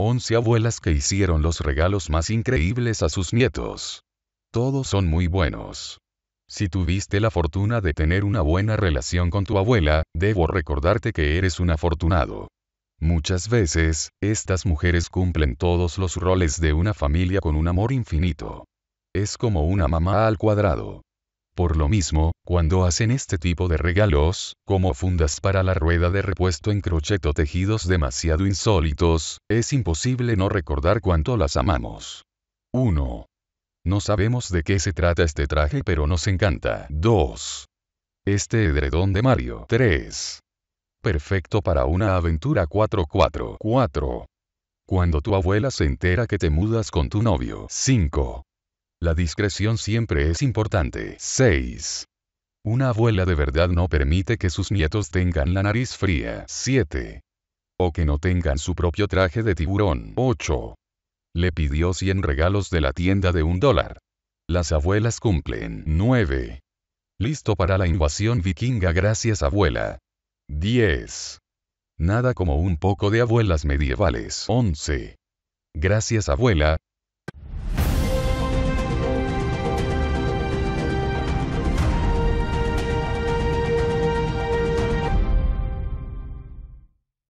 11 abuelas que hicieron los regalos más increíbles a sus nietos. Todos son muy buenos. Si tuviste la fortuna de tener una buena relación con tu abuela, debo recordarte que eres un afortunado. Muchas veces, estas mujeres cumplen todos los roles de una familia con un amor infinito. Es como una mamá al cuadrado. Por lo mismo, cuando hacen este tipo de regalos, como fundas para la rueda de repuesto en crochet o tejidos demasiado insólitos, es imposible no recordar cuánto las amamos. 1. No sabemos de qué se trata este traje pero nos encanta. 2. Este edredón de Mario. 3. Perfecto para una aventura 4-4. 4. Cuando tu abuela se entera que te mudas con tu novio. 5. La discreción siempre es importante. 6. Una abuela de verdad no permite que sus nietos tengan la nariz fría. 7. O que no tengan su propio traje de tiburón. 8. Le pidió 100 regalos de la tienda de un dólar. Las abuelas cumplen. 9. Listo para la invasión vikinga gracias abuela. 10. Nada como un poco de abuelas medievales. 11. Gracias abuela,